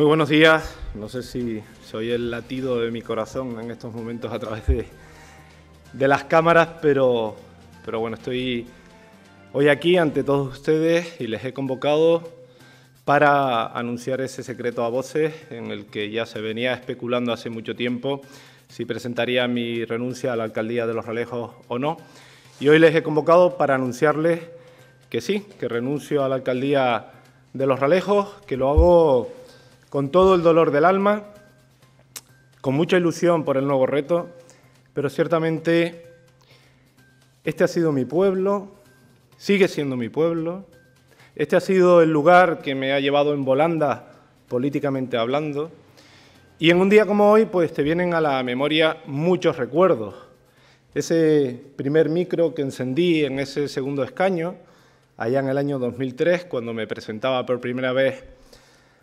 Muy buenos días. No sé si soy el latido de mi corazón en estos momentos a través de, de las cámaras, pero, pero bueno, estoy hoy aquí ante todos ustedes y les he convocado para anunciar ese secreto a voces en el que ya se venía especulando hace mucho tiempo si presentaría mi renuncia a la alcaldía de Los Ralejos o no. Y hoy les he convocado para anunciarles que sí, que renuncio a la alcaldía de Los Ralejos, que lo hago con todo el dolor del alma, con mucha ilusión por el nuevo reto, pero ciertamente este ha sido mi pueblo, sigue siendo mi pueblo, este ha sido el lugar que me ha llevado en volanda políticamente hablando, y en un día como hoy pues te vienen a la memoria muchos recuerdos. Ese primer micro que encendí en ese segundo escaño, allá en el año 2003, cuando me presentaba por primera vez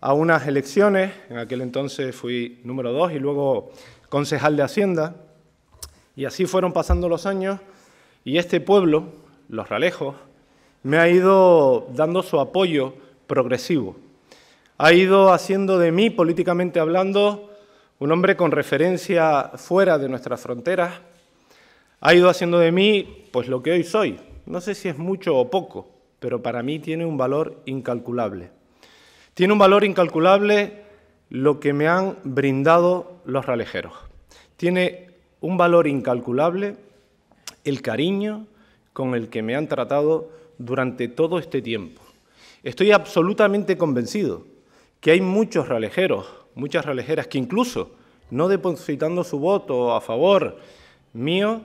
a unas elecciones, en aquel entonces fui número dos y luego concejal de Hacienda, y así fueron pasando los años y este pueblo, Los Ralejos, me ha ido dando su apoyo progresivo. Ha ido haciendo de mí, políticamente hablando, un hombre con referencia fuera de nuestras fronteras. Ha ido haciendo de mí, pues lo que hoy soy. No sé si es mucho o poco, pero para mí tiene un valor incalculable. Tiene un valor incalculable lo que me han brindado los ralejeros. Tiene un valor incalculable el cariño con el que me han tratado durante todo este tiempo. Estoy absolutamente convencido que hay muchos ralejeros, muchas ralejeras que incluso no depositando su voto a favor mío,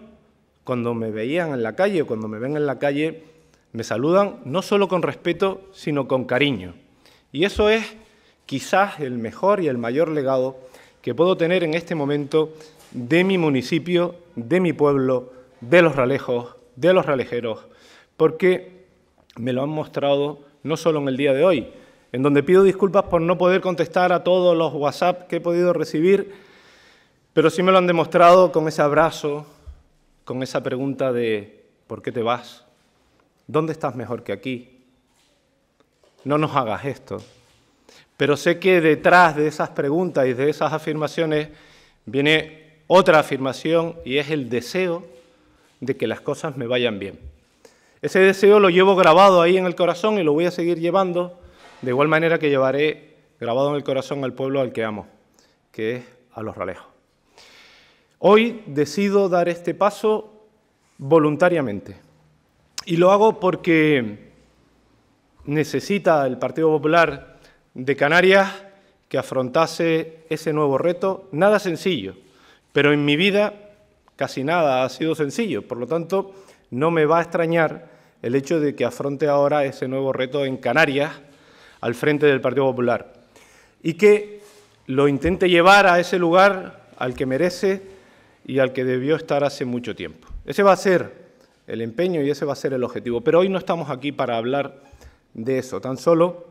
cuando me veían en la calle o cuando me ven en la calle, me saludan no solo con respeto, sino con cariño. Y eso es quizás el mejor y el mayor legado que puedo tener en este momento de mi municipio, de mi pueblo, de los ralejos, de los ralejeros, porque me lo han mostrado no solo en el día de hoy, en donde pido disculpas por no poder contestar a todos los WhatsApp que he podido recibir, pero sí me lo han demostrado con ese abrazo, con esa pregunta de ¿por qué te vas? ¿Dónde estás mejor que aquí? no nos hagas esto. Pero sé que detrás de esas preguntas y de esas afirmaciones viene otra afirmación y es el deseo de que las cosas me vayan bien. Ese deseo lo llevo grabado ahí en el corazón y lo voy a seguir llevando de igual manera que llevaré grabado en el corazón al pueblo al que amo, que es a los ralejos. Hoy decido dar este paso voluntariamente y lo hago porque necesita el Partido Popular de Canarias que afrontase ese nuevo reto. Nada sencillo, pero en mi vida casi nada ha sido sencillo. Por lo tanto, no me va a extrañar el hecho de que afronte ahora ese nuevo reto en Canarias al frente del Partido Popular y que lo intente llevar a ese lugar al que merece y al que debió estar hace mucho tiempo. Ese va a ser el empeño y ese va a ser el objetivo. Pero hoy no estamos aquí para hablar de eso. Tan solo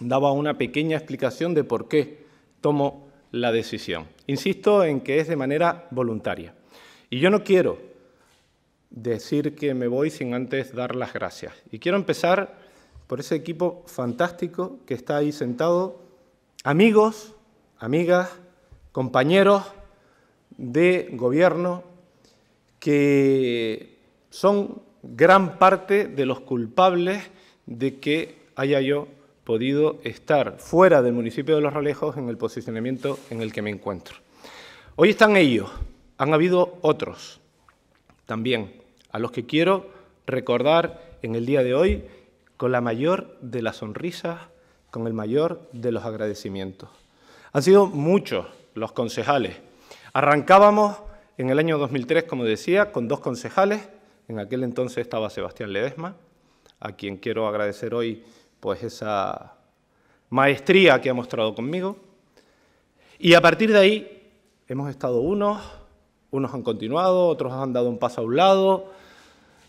daba una pequeña explicación de por qué tomo la decisión. Insisto en que es de manera voluntaria. Y yo no quiero decir que me voy sin antes dar las gracias. Y quiero empezar por ese equipo fantástico que está ahí sentado, amigos, amigas, compañeros de gobierno que son gran parte de los culpables de que haya yo podido estar fuera del municipio de Los Ralejos... en el posicionamiento en el que me encuentro. Hoy están ellos, han habido otros también, a los que quiero recordar en el día de hoy con la mayor de las sonrisas, con el mayor de los agradecimientos. Han sido muchos los concejales. Arrancábamos en el año 2003, como decía, con dos concejales. En aquel entonces estaba Sebastián Ledesma, a quien quiero agradecer hoy pues esa maestría que ha mostrado conmigo. Y a partir de ahí hemos estado unos, unos han continuado, otros han dado un paso a un lado,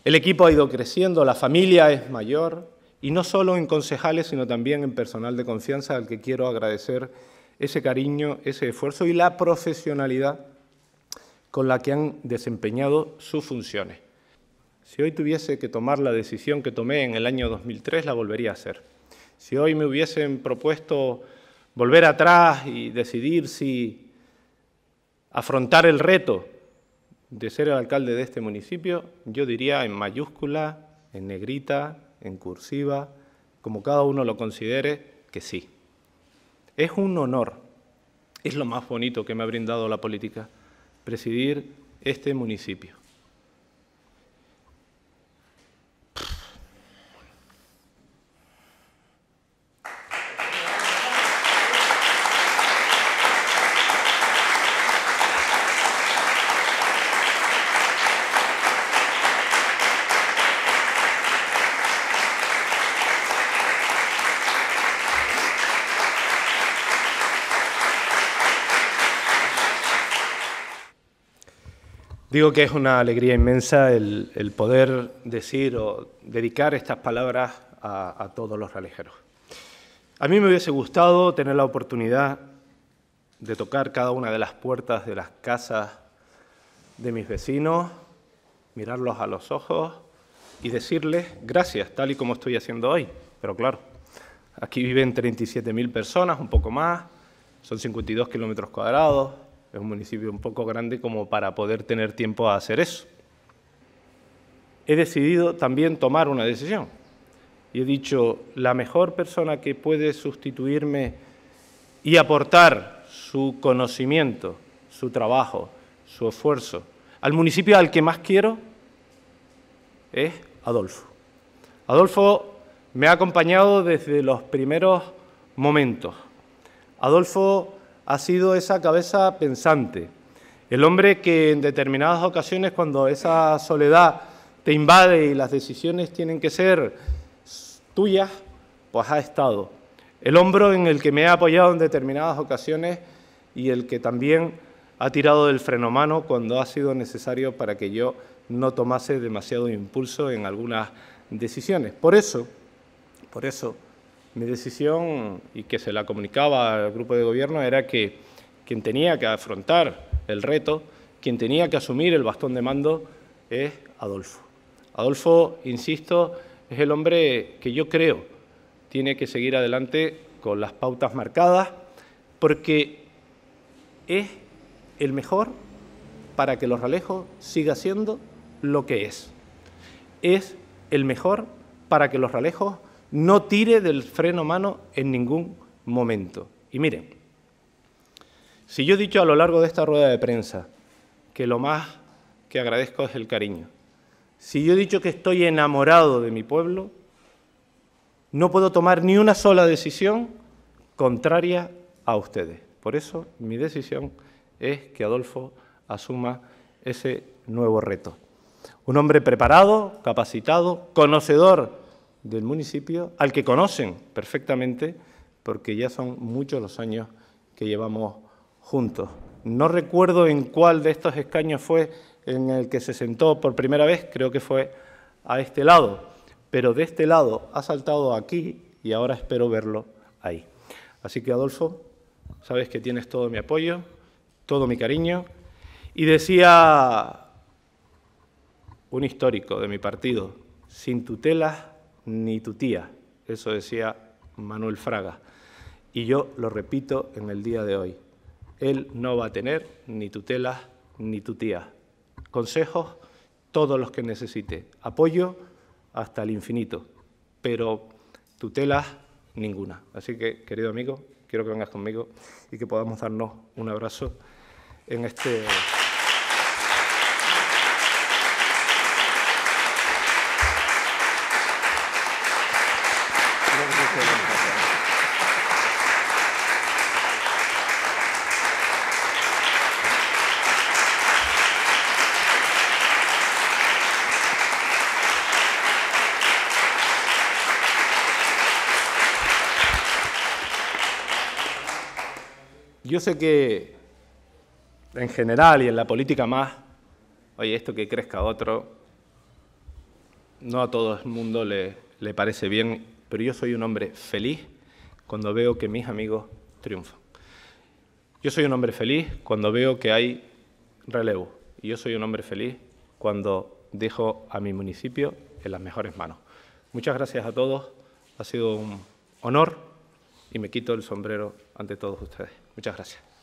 el equipo ha ido creciendo, la familia es mayor, y no solo en concejales, sino también en personal de confianza al que quiero agradecer ese cariño, ese esfuerzo y la profesionalidad con la que han desempeñado sus funciones. Si hoy tuviese que tomar la decisión que tomé en el año 2003, la volvería a hacer. Si hoy me hubiesen propuesto volver atrás y decidir si afrontar el reto de ser el alcalde de este municipio, yo diría en mayúscula, en negrita, en cursiva, como cada uno lo considere, que sí. Es un honor, es lo más bonito que me ha brindado la política, presidir este municipio. Digo que es una alegría inmensa el, poder decir o dedicar estas palabras a, todos los realejeros. A mí me hubiese gustado tener la oportunidad de tocar cada una de las puertas de las casas de mis vecinos, mirarlos a los ojos y decirles gracias, tal y como estoy haciendo hoy. Pero claro, aquí viven 37.000 personas, un poco más, son 52 kilómetros cuadrados, es un municipio un poco grande como para poder tener tiempo a hacer eso. He decidido también tomar una decisión y he dicho, la mejor persona que puede sustituirme y aportar su conocimiento, su trabajo, su esfuerzo al municipio al que más quiero es Adolfo. Adolfo me ha acompañado desde los primeros momentos. Adolfo ha sido esa cabeza pensante. El hombre que en determinadas ocasiones, cuando esa soledad te invade y las decisiones tienen que ser tuyas, pues ha estado. El hombro en el que me ha apoyado en determinadas ocasiones y el que también ha tirado del freno mano cuando ha sido necesario para que yo no tomase demasiado impulso en algunas decisiones. Por eso, por eso mi decisión, y que se la comunicaba al grupo de gobierno, era que quien tenía que afrontar el reto, quien tenía que asumir el bastón de mando, es Adolfo. Adolfo, insisto, es el hombre que yo creo tiene que seguir adelante con las pautas marcadas, porque es el mejor para que los Ralejos siga siendo lo que es. Es el mejor para que los Ralejos no tire del freno mano en ningún momento. Y miren, si yo he dicho a lo largo de esta rueda de prensa que lo más que agradezco es el cariño, si yo he dicho que estoy enamorado de mi pueblo, no puedo tomar ni una sola decisión contraria a ustedes. Por eso mi decisión es que Adolfo asuma ese nuevo reto. Un hombre preparado, capacitado, conocedor del municipio, al que conocen perfectamente, porque ya son muchos los años que llevamos juntos. No recuerdo en cuál de estos escaños fue en el que se sentó por primera vez, creo que fue a este lado, pero de este lado ha saltado aquí y ahora espero verlo ahí. Así que Adolfo, sabes que tienes todo mi apoyo, todo mi cariño. Y decía un histórico de mi partido, sin tutelas ni tu tía. Eso decía Manuel Fraga. Y yo lo repito en el día de hoy. Él no va a tener ni tutela ni tu tía. Consejos, todos los que necesite. Apoyo hasta el infinito. Pero tutela, ninguna. Así que, querido amigo, quiero que vengas conmigo y que podamos darnos un abrazo en este... Yo sé que en general y en la política más, oye, esto que crezca otro, no a todo el mundo le, le parece bien, pero yo soy un hombre feliz cuando veo que mis amigos triunfan. Yo soy un hombre feliz cuando veo que hay relevo. Y yo soy un hombre feliz cuando dejo a mi municipio en las mejores manos. Muchas gracias a todos. Ha sido un honor y me quito el sombrero ante todos ustedes. Muchas gracias.